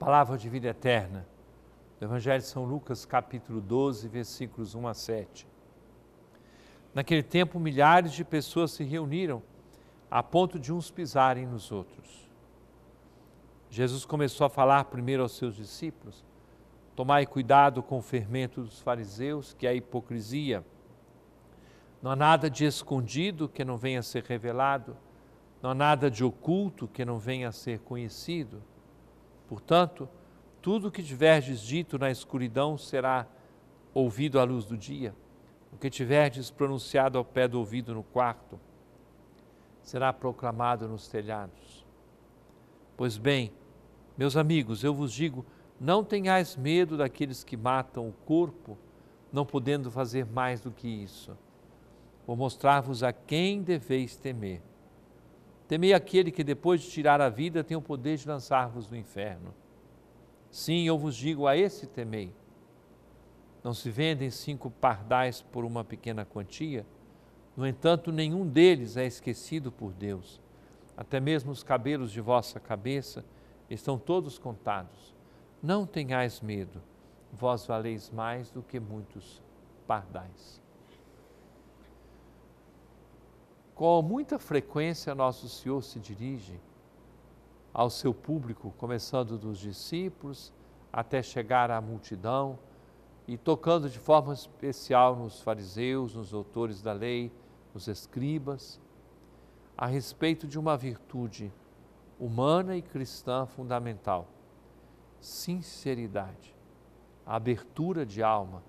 palavra de vida eterna, do Evangelho de São Lucas, capítulo 12, versículos 1 a 7. Naquele tempo, milhares de pessoas se reuniram, a ponto de uns pisarem nos outros. Jesus começou a falar primeiro aos seus discípulos: Tomai cuidado com o fermento dos fariseus, que é a hipocrisia. Não há nada de escondido que não venha a ser revelado, não há nada de oculto que não venha a ser conhecido. Portanto, tudo o que tiverdes dito na escuridão será ouvido à luz do dia. O que tiverdes pronunciado ao pé do ouvido no quarto será proclamado nos telhados. Pois bem, meus amigos, eu vos digo: não tenhais medo daqueles que matam o corpo, não podendo fazer mais do que isso. Vou mostrar-vos a quem deveis temer. Temei aquele que, depois de tirar a vida, tem o poder de lançar-vos no inferno. Sim, eu vos digo, a esse temei. Não se vendem cinco pardais por uma pequena quantia? No entanto, nenhum deles é esquecido por Deus. Até mesmo os cabelos de vossa cabeça estão todos contados. Não tenhais medo, vós valeis mais do que muitos pardais. com muita frequência nosso Senhor se dirige ao seu público, começando dos discípulos até chegar à multidão e tocando de forma especial nos fariseus, nos doutores da lei, nos escribas, a respeito de uma virtude humana e cristã fundamental: sinceridade, abertura de alma,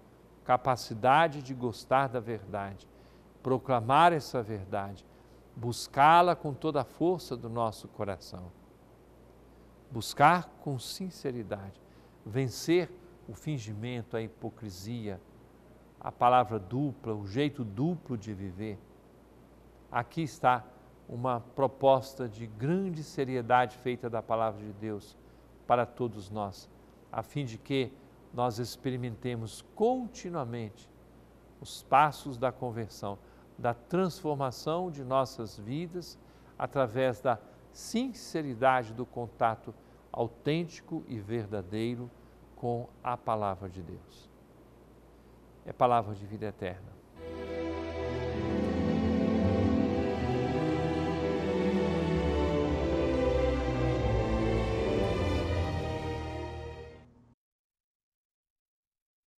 capacidade de gostar da verdade, proclamar essa verdade, buscá-la com toda a força do nosso coração, buscar com sinceridade, vencer o fingimento, a hipocrisia, a palavra dupla, o jeito duplo de viver. Aqui está uma proposta de grande seriedade feita da palavra de Deus para todos nós, a fim de que nós experimentemos continuamente os passos da conversão da transformação de nossas vidas através da sinceridade do contato autêntico e verdadeiro com a palavra de Deus. É palavra de vida eterna.